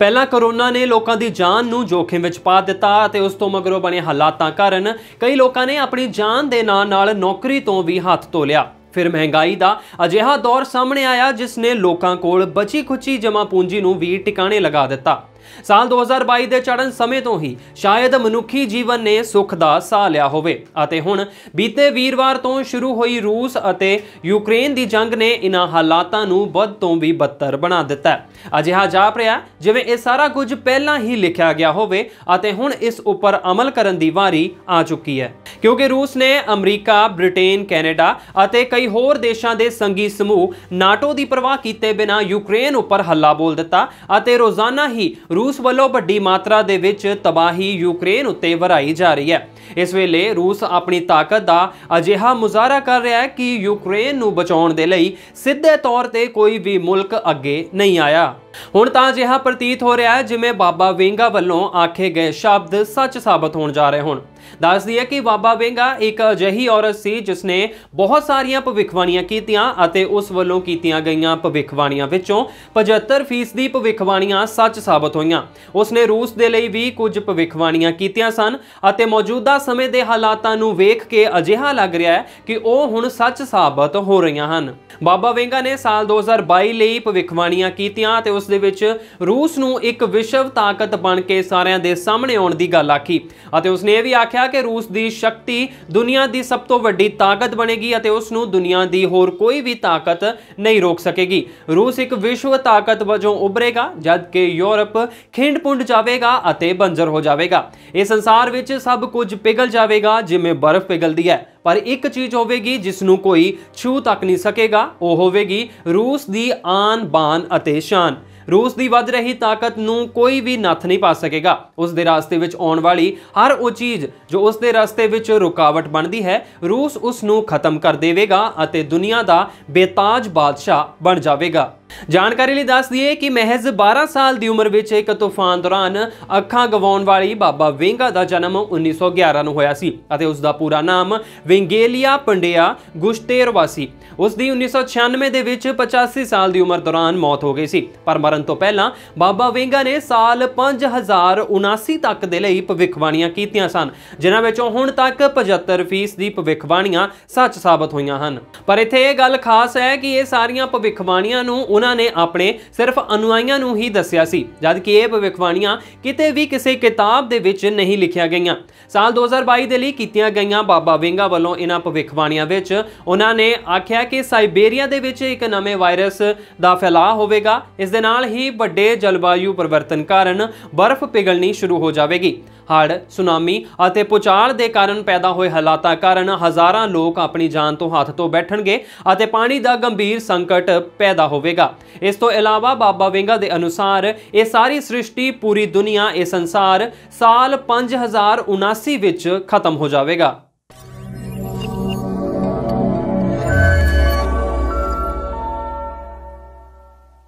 ਪਹਿਲਾਂ ਕਰੋਨਾ ਨੇ ਲੋਕਾਂ ਦੀ ਜਾਨ ਨੂੰ ਜੋਖਮ ਵਿੱਚ ਪਾ ਦਿੱਤਾ ਅਤੇ ਉਸ ਤੋਂ ਮਗਰੋਂ ਬਣੇ ਹਾਲਾਤਾਂ ਕਾਰਨ ਕਈ ਲੋਕਾਂ ਨੇ ਆਪਣੀ ਜਾਨ ਦੇ ਨਾਂ ਨਾਲ ਨੌਕਰੀ ਤੋਂ ਵੀ ਹੱਥ ਧੋ ਲਿਆ ਫਿਰ ਮਹਿੰਗਾਈ ਦਾ ਅਜਿਹਾ ਦੌਰ ਸਾਹਮਣੇ ਆਇਆ ਜਿਸ ਨੇ ਲੋਕਾਂ ਕੋਲ ਬਚੀ ਖੁਚੀ ਜਮਾ ਪੂੰਜੀ ਨੂੰ ਵੀ ਟਿਕਾਣੇ ਲਗਾ ਦਿੱਤਾ ਸਾਲ 2022 ਦੇ ਚੜਨ ਸਮੇਂ ਤੋਂ ਹੀ ਸ਼ਾਇਦ ਮਨੁੱਖੀ ਜੀਵਨ ਨੇ ਸੁੱਖ ਦਾ ਸਾਹ ਲਿਆ ਹੋਵੇ ਅਤੇ ਹੁਣ ਬੀਤੇ ਵੀਰਵਾਰ ਤੋਂ ਸ਼ੁਰੂ ਹੋਈ ਰੂਸ ਅਤੇ ਯੂਕਰੇਨ ਦੀ ਜੰਗ ਨੇ ਇਨ੍ਹਾਂ ਹਾਲਾਤਾਂ ਨੂੰ ਵੱਧ ਤੋਂ ਵੀ ਬਦਤਰ ਬਣਾ ਦਿੱਤਾ ਅਜਿਹਾ ਜਾਪ ਰਿਹਾ ਜਿਵੇਂ ਇਹ ਸਾਰਾ ਕੁਝ ਪਹਿਲਾਂ ਹੀ ਲਿਖਿਆ ਗਿਆ ਹੋਵੇ ਅਤੇ ਹੁਣ ਇਸ ਉੱਪਰ ਅਮਲ ਕਰਨ ਦੀ ਵਾਰੀ ਆ ਚੁੱਕੀ ਹੈ ਕਿਉਂਕਿ ਰੂਸ ਨੇ ਅਮਰੀਕਾ ਬ੍ਰਿਟੇਨ ਕੈਨੇਡਾ ਅਤੇ ਕਈ ਹੋਰ ਦੇਸ਼ਾਂ ਦੇ ਸੰਗੀ ਸਮੂਹ ਨਾਟੋ ਦੀ ਪਰਵਾਹ ਕੀਤੇ ਬਿਨਾ ਯੂਕਰੇਨ ਉੱਪਰ ਹੱਲਾ ਬੋਲ ਦਿੱਤਾ ਅਤੇ ਰੋਜ਼ਾਨਾ ਹੀ ਰੂਸ ਵੱਲੋਂ ਵੱਡੀ ਮਾਤਰਾ ਦੇ ਵਿੱਚ ਤਬਾਹੀ ਯੂਕਰੇਨ ਉੱਤੇ ਵਰਾਈ ਜਾ ਰਹੀ ਹੈ ਇਸ ਵੇਲੇ ਰੂਸ ਆਪਣੀ ਤਾਕਤ ਦਾ ਅਜਿਹਾ ਮੁਜ਼ਾਹਰਾ ਕਰ ਰਿਹਾ ਹੈ ਕਿ ਯੂਕਰੇਨ ਨੂੰ ਬਚਾਉਣ ਦੇ ਲਈ ਸਿੱਧੇ ਤੌਰ ਤੇ ਕੋਈ ਵੀ ਮੁਲਕ ਅੱਗੇ ਨਹੀਂ ਆਇਆ ਹੁਣ ਤਾਂ ਅਜਿਹਾ ਪ੍ਰਤੀਤ ਹੋ ਰਿਹਾ ਹੈ ਜਿਵੇਂ ਬਾਬਾ ਵੇਂਗਾ ਵੱਲੋਂ ਆਖੇ ਗਏ ਸ਼ਬਦ ਸੱਚ ਸਾਬਤ ਹੋਣ ਜਾ ਰਹੇ ਹੁਣ ਦੱਸਦੀ ਹੈ ਕਿ ਬਾਬਾ ਵੇਂਗਾ ਇੱਕ ਅਜਿਹੀ ਔਰਤ ਸੀ ਜਿਸ ਨੇ ਬਹੁਤ ਸਾਰੀਆਂ ਭਵਿੱਖਬਾਣੀਆਂ ਕੀਤੀਆਂ ਅਤੇ ਉਸ ਵੱਲੋਂ ਕੀਤੀਆਂ ਗਈਆਂ ਭਵਿੱਖਬਾਣੀਆਂ ਵਿੱਚੋਂ 75% ਦੀ ਭਵਿੱਖਬਾਣੀਆਂ ਸੱਚ ਸਾਬਤ ਹੋਈਆਂ ਉਸ ਨੇ ਰੂਸ ਦੇ ਲਈ ਵੀ ਕੁਝ ਭਵਿੱਖਬਾਣੀਆਂ ਕੀਤੀਆਂ ਸਨ ਅਤੇ ਮੌਜੂਦਾ ਮੌਜੂਦਾ ਸਮੇਂ ਦੇ ਹਾਲਾਤਾਂ ਨੂੰ ਵੇਖ ਕੇ ਅਜਿਹਾ ਲੱਗ ਰਿਹਾ ਹੈ ਕਿ ਉਹ ਹੁਣ ਸੱਚ ਸਾਬਤ ਹੋ ਰਹੀਆਂ ਹਨ ਬਾਬਾ ਵੇਂਗਾ ਨੇ ਸਾਲ 2022 ਲਈ ਭਵਿੱਖਬਾਣੀਆਂ ਕੀਤੀਆਂ ਤੇ ਉਸ ਦੇ ਵਿੱਚ ਰੂਸ ਨੂੰ ਇੱਕ ਵਿਸ਼ਵ ਤਾਕਤ ਬਣ ਕੇ ਸਾਰਿਆਂ ਦੇ ਸਾਹਮਣੇ ਆਉਣ ਦੀ ਗੱਲ ਆਖੀ ਅਤੇ ਉਸ ਨੇ ਇਹ ਵੀ ਆਖਿਆ ਕਿ ਰੂਸ ਦੀ ਸ਼ਕਤੀ ਦੁਨੀਆ ਦੀ ਸਭ ਤੋਂ ਵੱਡੀ ਤਾਕਤ ਬਣੇਗੀ ਅਤੇ ਉਸ ਨੂੰ ਦੁਨੀਆ ਦੀ ਹੋਰ ਕੋਈ ਵੀ ਤਾਕਤ ਨਹੀਂ ਰੋਕ ਸਕੇਗੀ ਰੂਸ ਇੱਕ ਵਿਸ਼ਵ ਤਾਕਤ ਵਜੋਂ ਉੱਭਰੇਗਾ ਜਦ ਕਿ ਯੂਰਪ ਖਿੰਡਪੁੰਡ ਜਾਵੇਗਾ ਅਤੇ ਬੰਜਰ ਹੋ ਜਾਵੇਗਾ ਇਹ ਸੰਸਾਰ ਵਿੱਚ ਸਭ ਕੁਝ ਪਿਘਲ ਜਾਵੇਗਾ ਜਿਵੇਂ ਬਰਫ਼ ਪਿਘਲਦੀ ਹੈ ਪਰ ਇੱਕ ਚੀਜ਼ ਹੋਵੇਗੀ ਜਿਸ ਨੂੰ ਕੋਈ ਛੂ ਤੱਕ ਨਹੀਂ ਸਕੇਗਾ ਉਹ ਹੋਵੇਗੀ ਰੂਸ ਦੀ ਆਨ ਬਾਨ ਅਤੇ ਸ਼ਾਨ ਰੂਸ ਦੀ ਵੱਧ ਰਹੀ ਤਾਕਤ ਨੂੰ ਕੋਈ ਵੀ ਨੱਥ ਨਹੀਂ ਪਾ ਸਕੇਗਾ ਉਸ ਦੇ ਰਸਤੇ ਵਿੱਚ ਆਉਣ ਵਾਲੀ ਹਰ ਉਹ ਚੀਜ਼ ਜੋ ਉਸ ਦੇ ਰਸਤੇ ਵਿੱਚ ਰੁਕਾਵਟ ਬਣਦੀ ਹੈ ਰੂਸ ਉਸ ਨੂੰ ਖਤਮ ਕਰ ਦੇਵੇਗਾ ਅਤੇ ਦੁਨੀਆ ਦਾ ਬੇਤਾਜ ਬਾਦਸ਼ਾਹ ਬਣ ਜਾਵੇਗਾ ਜਾਣਕਾਰੀ ਲਈ ਦੱਸ ਦਈਏ ਕਿ ਮਹਿਜ਼ 12 ਸਾਲ ਦੀ ਉਮਰ ਵਿੱਚ ਇੱਕ ਤੂਫਾਨ ਦੌਰਾਨ ਅੱਖਾਂ ਗਵਾਉਣ ਵਾਲੀ ਬਾਬਾ ਵਿੰਗਾ ਦਾ ਜਨਮ 1911 ਨੂੰ ਹੋਇਆ ਸੀ ਅਤੇ ਉਸ ਦਾ ਪੂਰਾ ਨਾਮ ਵਿੰਗੇਲੀਆ ਪੰਡਿਆ ਗੁਸ਼ਤੇਰ ਵਾਸੀ ਉਸ ਦੀ 1996 ਦੇ ਵਿੱਚ 85 ਸਾਲ ਦੀ ਉਮਰ ਦੌਰਾਨ ਮੌਤ ਹੋ ਗਈ ਸੀ ਪਰ ਮਰਨ ਤੋਂ ਪਹਿਲਾਂ ਬਾਬਾ ਵਿੰਗਾ ਨੇ ਸਾਲ 5079 ਤੱਕ ਦੇ ਲਈ ਭਵਿੱਖਬਾਣੀਆਂ ਕੀਤੀਆਂ ਸਨ ਜਿਨ੍ਹਾਂ ਵਿੱਚੋਂ ਹੁਣ ਤੱਕ 75% ਦੀ ਭਵਿੱਖਬਾਣੀਆਂ ਸੱਚ ਸਾਬਤ ਹੋਈਆਂ ਹਨ ਪਰ ਇੱਥੇ ਇਹ ਗੱਲ ਖਾਸ ਹੈ ਕਿ ਇਹ ਸਾਰੀਆਂ ਭਵਿੱਖਬਾਣੀਆਂ ਨੂੰ ਉਹਨਾਂ ਨੇ ਆਪਣੇ ਸਿਰਫ ਅਨੁਆਈਆਂ ਨੂੰ ਹੀ ਦੱਸਿਆ ਸੀ ਜਦ ਕਿ ਇਹ ਭਵਿੱਖਬਾਣੀਆਂ ਕਿਤੇ ਵੀ ਕਿਸੇ ਕਿਤਾਬ ਦੇ ਵਿੱਚ ਨਹੀਂ ਲਿਖੀਆਂ ਗਈਆਂ ਸਾਲ 2022 ਦੇ ਲਈ ਕੀਤੀਆਂ ਗਈਆਂ ਬਾਬਾ ਵਿੰਗਾ ਵੱਲੋਂ ਇਹਨਾਂ ਭਵਿੱਖਬਾਣੀਆਂ ਵਿੱਚ ਉਹਨਾਂ ਨੇ ਆਖਿਆ ਕਿ ਸਾਈਬੇਰੀਆ ਦੇ ਵਿੱਚ ਇੱਕ ਨਵੇਂ ਵਾਇਰਸ ਦਾ ਫੈਲਾਅ ਹੋਵੇਗਾ ਇਸ ਦੇ ਨਾਲ ਹੀ ਵੱਡੇ ਜਲਵਾਯੂ ਪਰਿਵਰਤਨ ਕਾਰਨ ਬਰਫ਼ ਪਿਘਲਣੀ ਸ਼ੁਰੂ ਹੋ ਜਾਵੇਗੀ ਹੜ੍ਹ ਸੁਨਾਮੀ ਅਤੇ ਪੁਚਾਲ ਦੇ ਕਾਰਨ ਪੈਦਾ ਹੋਏ ਹਾਲਾਤਾਂ ਕਾਰਨ ਹਜ਼ਾਰਾਂ ਲੋਕ ਆਪਣੀ ਜਾਨ ਤੋਂ ਹੱਥ ਤੋਂ ਬੈਠਣਗੇ ਅਤੇ ਪਾਣੀ ਦਾ ਗੰਭੀਰ ਸੰਕਟ ਪੈਦਾ ਹੋਵੇਗਾ ਇਸ ਤੋਂ ਇਲਾਵਾ ਬਾਬਾ ਵੇਂਗਾ ਦੇ ਅਨੁਸਾਰ ਇਹ ਸਾਰੀ ਸ੍ਰਿਸ਼ਟੀ ਪੂਰੀ ਦੁਨੀਆ ਇਹ ਸੰਸਾਰ ਸਾਲ 5079 ਵਿੱਚ ਖਤਮ ਹੋ ਜਾਵੇਗਾ